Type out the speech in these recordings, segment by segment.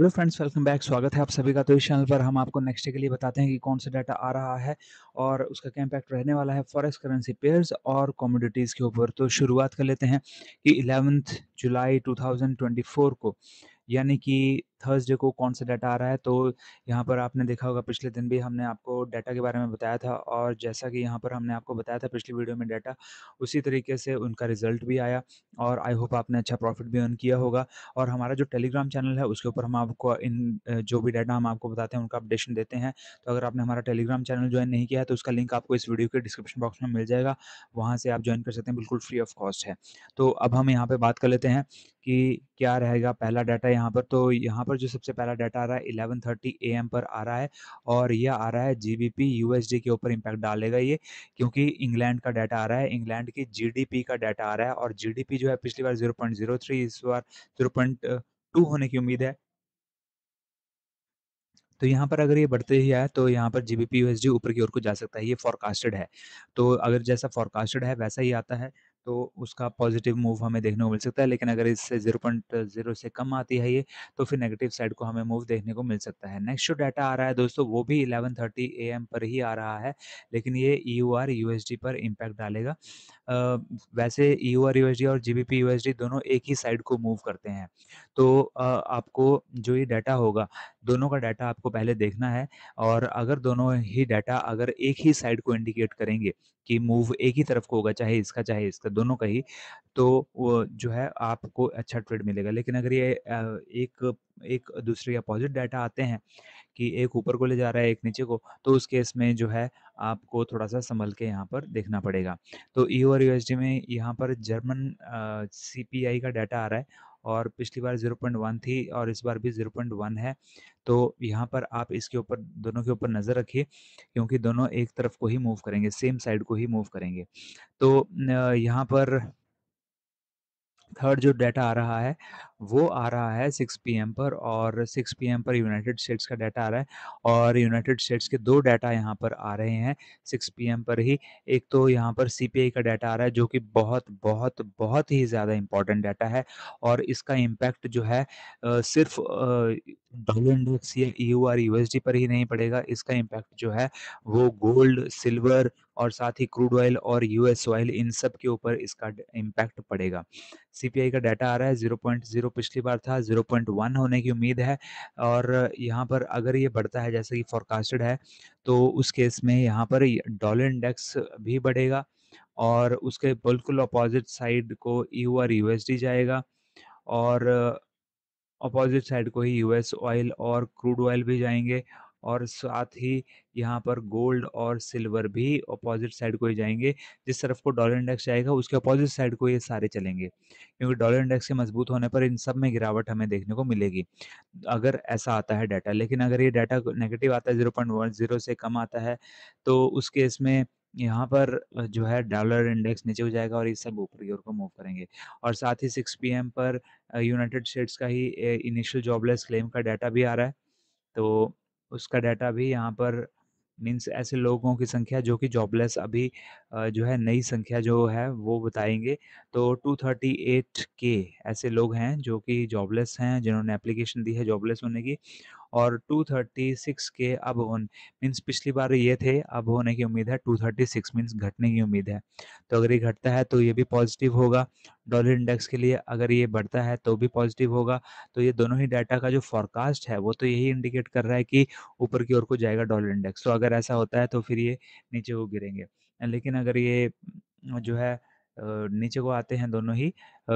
hello friends welcome back स्वागत है आप सभी का तो इस चैनल पर हम आपको नेक्स्ट डे के लिए बताते हैं कि कौन सा डाटा आ रहा है और उसका क्या इम्पैक्ट रहने वाला है फॉरेक्स करेंसी पेयर्स और कॉमोडिटीज़ के ऊपर तो शुरुआत कर लेते हैं कि इलेवंथ जुलाई 2024 को यानी कि थर्सडे को कौन सा डाटा आ रहा है तो यहाँ पर आपने देखा होगा पिछले दिन भी हमने आपको डाटा के बारे में बताया था और जैसा कि यहाँ पर हमने आपको बताया था पिछली वीडियो में डाटा उसी तरीके से उनका रिजल्ट भी आया और आई होप आपने अच्छा प्रॉफिट भी अर्न किया होगा और हमारा जो टेलीग्राम चैनल है उसके ऊपर हम आपको इन जो भी डाटा हम आपको बताते हैं उनका अपडेशन देते हैं तो अगर आपने हमारा टेलीग्राम चैनल ज्वाइन नहीं किया है तो उसका लिंक आपको इस वीडियो के डिस्क्रिप्शन बॉक्स में मिल जाएगा वहाँ से आप ज्वाइन कर सकते हैं बिल्कुल फ्री ऑफ कॉस्ट है तो अब हम यहाँ पर बात कर लेते हैं कि क्या रहेगा पहला डाटा यहाँ पर तो यहाँ पर जो सबसे पहला डाटा आ रहा है इलेवन थर्टी ए पर आ रहा है और यह आ रहा है जीबीपी यूएसडी के ऊपर इम्पैक्ट डालेगा ये क्योंकि इंग्लैंड का डाटा आ रहा है इंग्लैंड की जीडीपी का डाटा आ रहा है और जीडीपी जो है पिछली बार 0.03 इस बार 0.2 होने की उम्मीद है तो यहाँ पर अगर ये बढ़ते ही आए तो यहाँ पर जीबीपी यूएसडी ऊपर की ओर को जा सकता है ये फॉरकास्टेड है तो अगर जैसा फॉरकास्टेड है वैसा ही आता है तो उसका पॉजिटिव मूव हमें देखने को मिल सकता है लेकिन अगर इससे जीरो पॉइंट जीरो से कम आती है ये तो फिर नेगेटिव साइड को हमें मूव देखने को मिल सकता है नेक्स्ट जो डाटा आ रहा है दोस्तों वो भी इलेवन थर्टी ए एम पर ही आ रहा है लेकिन ये E U R U S D पर इम्पैक्ट डालेगा आ, वैसे E U R U S D और G B P U S D दोनों एक ही साइड को मूव करते हैं तो आ, आपको जो ये डाटा होगा दोनों का डाटा आपको पहले देखना है और अगर दोनों ही डाटा अगर एक ही साइड को इंडिकेट करेंगे कि मूव एक ही तरफ को होगा चाहे इसका चाहे इसका दोनों का ही तो वो जो है आपको अच्छा ट्रेड मिलेगा लेकिन अगर ये एक एक दूसरे के अपोजिट डाटा आते हैं कि एक ऊपर को ले जा रहा है एक नीचे को तो उस केस में जो है आपको थोड़ा सा संभल के यहाँ पर देखना पड़ेगा तो ई और यू में यहाँ पर जर्मन सी का डाटा आ रहा है और पिछली बार 0.1 थी और इस बार भी 0.1 है तो यहाँ पर आप इसके ऊपर दोनों के ऊपर नज़र रखिए क्योंकि दोनों एक तरफ को ही मूव करेंगे सेम साइड को ही मूव करेंगे तो यहाँ पर थर्ड जो डाटा आ रहा है वो आ रहा है सिक्स पी पर और सिक्स पी पर यूनाइटेड स्टेट्स का डाटा आ रहा है और यूनाइटेड स्टेट्स के दो डाटा यहाँ पर आ रहे हैं सिक्स पी पर ही एक तो यहाँ पर सी का डाटा आ रहा है जो कि बहुत बहुत बहुत ही ज़्यादा इंपॉर्टेंट डाटा है और इसका इम्पैक्ट जो है सिर्फ डॉलर इंडेक्स या यू आर डी पर ही नहीं पड़ेगा इसका इम्पैक्ट जो है वो गोल्ड सिल्वर और साथ ही क्रूड ऑयल और यूएस ऑयल इन सब के ऊपर इसका इम्पैक्ट पड़ेगा सीपीआई का डाटा आ रहा है जीरो पॉइंट जीरो जो पिछली बार था 0.1 होने की उम्मीद है और यहाँ पर अगर ये बढ़ता है जैसे कि फॉरकास्टेड है तो उस केस में यहाँ पर डॉलर इंडेक्स भी बढ़ेगा और उसके बिल्कुल अपोजिट साइड को ई यू आर यूएसडी जाएगा और अपोजिट साइड को ही यूएस ऑयल और क्रूड ऑयल भी जाएंगे और साथ ही यहाँ पर गोल्ड और सिल्वर भी अपोजिट साइड को ही जाएंगे जिस तरफ को डॉलर इंडेक्स जाएगा उसके अपोजिट साइड को ये सारे चलेंगे क्योंकि डॉलर इंडेक्स के मजबूत होने पर इन सब में गिरावट हमें देखने को मिलेगी अगर ऐसा आता है डाटा लेकिन अगर ये डाटा नेगेटिव आता है जीरो पॉइंट वन जीरो से कम आता है तो उस केस में यहाँ पर जो है डॉलर इंडेक्स नीचे हो जाएगा और ये सब ऊपर की ओर को मूव करेंगे और साथ ही 6 पीएम पर यूनाइटेड स्टेट्स का ही इनिशियल जॉबलेस क्लेम का डाटा भी आ रहा है तो उसका डाटा भी यहाँ पर मीन्स ऐसे लोगों की संख्या जो कि जॉबलेस अभी जो है नई संख्या जो है वो बताएंगे तो 238 के ऐसे लोग हैं जो कि जॉबलेस हैं जिन्होंने एप्लीकेशन दी है जॉबलेस होने की और 236 के अब होने मीन्स पिछली बार ये थे अब होने की उम्मीद है 236 मीन्स घटने की उम्मीद है तो अगर ये घटता है तो ये भी पॉजिटिव होगा डॉलर इंडेक्स के लिए अगर ये बढ़ता है तो भी पॉजिटिव होगा तो ये दोनों ही डाटा का जो फॉरकास्ट है वो तो यही इंडिकेट कर रहा है कि ऊपर की ओर को जाएगा डॉलर इंडेक्स तो अगर ऐसा होता है तो फिर ये नीचे वो गिरेंगे लेकिन अगर ये जो है नीचे को आते हैं दोनों ही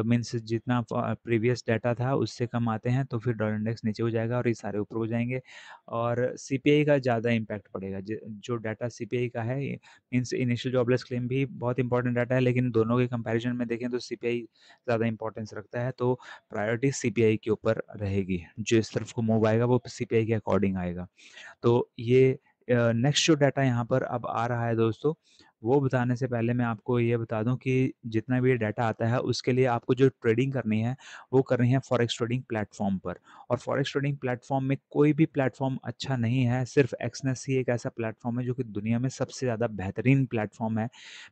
मीन्स जितना प्रीवियस डाटा था उससे कम आते हैं तो फिर डॉलर इंडेक्स नीचे हो जाएगा और ये सारे ऊपर हो जाएंगे और सीपीआई का ज़्यादा इम्पैक्ट पड़ेगा जो डाटा सीपीआई का है मीन्स इनिशियल जॉबलेस क्लेम भी बहुत इंपॉर्टेंट डाटा है लेकिन दोनों के कंपेरिजन में देखें तो सी ज़्यादा इंपॉर्टेंस रखता है तो प्रायोरिटी सी के ऊपर रहेगी जो इस तरफ को मूव आएगा वो सी के अकॉर्डिंग आएगा तो ये नेक्स्ट जो डाटा यहाँ पर अब आ रहा है दोस्तों वो बताने से पहले मैं आपको ये बता दूं कि जितना भी ये डाटा आता है उसके लिए आपको जो ट्रेडिंग करनी है वो करनी है फॉरेक्स ट्रेडिंग प्लेटफॉर्म पर और फॉरेक्स ट्रेडिंग प्लेटफॉर्म में कोई भी प्लेटफॉर्म अच्छा नहीं है सिर्फ एक्सनेस ही एक ऐसा प्लेटफॉर्म है जो कि दुनिया में सबसे ज़्यादा बेहतरीन प्लेटफॉर्म है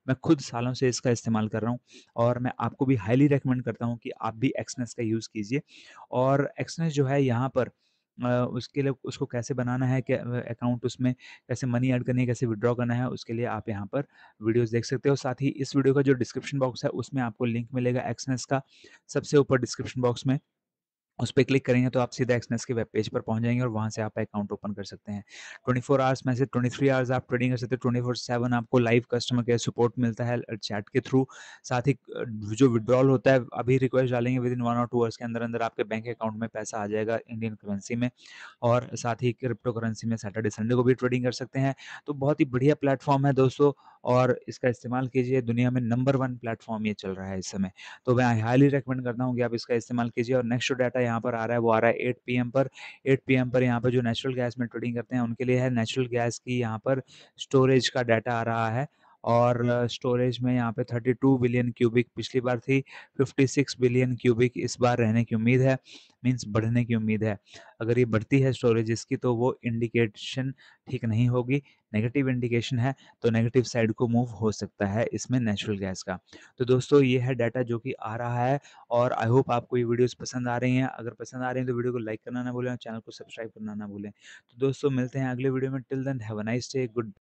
मैं खुद सालों से इसका इस्तेमाल कर रहा हूँ और मैं आपको भी हाईली रिकमेंड करता हूँ कि आप भी एक्सनेस का यूज़ कीजिए और एक्सनेस जो है यहाँ पर उसके लिए उसको कैसे बनाना है क्या अकाउंट उसमें कैसे मनी ऐड करनी है कैसे विड्रॉ करना है उसके लिए आप यहाँ पर वीडियोस देख सकते हो साथ ही इस वीडियो का जो डिस्क्रिप्शन बॉक्स है उसमें आपको लिंक मिलेगा एक्सनेस का सबसे ऊपर डिस्क्रिप्शन बॉक्स में उस पर क्लिक करेंगे तो आप सीधा एक्सनेस के वेब पेज पर पहुंच जाएंगे और वहां से आप अकाउंट ओपन कर सकते हैं 24 आवर्स में से 23 आवर्स आप ट्रेडिंग कर सकते हैं 24 सेवन आपको लाइव कस्टमर केयर सपोर्ट मिलता है चैट के थ्रू साथ ही जो विड्रॉल होता है अभी रिक्वेस्ट डालेंगे विद इन वन और टू आवर्स के अंदर अंदर आपके बैंक अकाउंट में पैसा आ जाएगा इंडियन करेंसी में और साथ ही क्रिप्टो करेंसी में सैटरडे संडे को भी ट्रेडिंग कर सकते हैं तो बहुत ही बढ़िया प्लेटफॉर्म है दोस्तों और इसका इस्तेमाल कीजिए दुनिया में नंबर वन प्लेटफॉर्म ये चल रहा है इस समय तो मैं हाईली रिकमेंड करता हूँ कि आप इसका इस्तेमाल कीजिए और नेक्स्ट डाटा यहाँ पर आ रहा है वो आ रहा है एट पी पर एट पी पर यहाँ पर जो नेचुरल गैस में ट्रेडिंग करते हैं उनके लिए है नेचुरल गैस की यहाँ पर स्टोरेज का डाटा आ रहा है और स्टोरेज में यहाँ पे 32 बिलियन क्यूबिक पिछली बार थी 56 बिलियन क्यूबिक इस बार रहने की उम्मीद है मीन्स बढ़ने की उम्मीद है अगर ये बढ़ती है स्टोरेज इसकी तो वो इंडिकेशन ठीक नहीं होगी नेगेटिव इंडिकेशन है तो नेगेटिव साइड को मूव हो सकता है इसमें नेचुरल गैस का तो दोस्तों ये है डाटा जो कि आ रहा है और आई होप आपको ये वीडियोस पसंद आ रही हैं अगर पसंद आ रही हैं तो वीडियो को लाइक करना ना भूलें और चैनल को सब्सक्राइब करना ना भूलें तो दोस्तों मिलते हैं अगले वीडियो में till then have a nice day good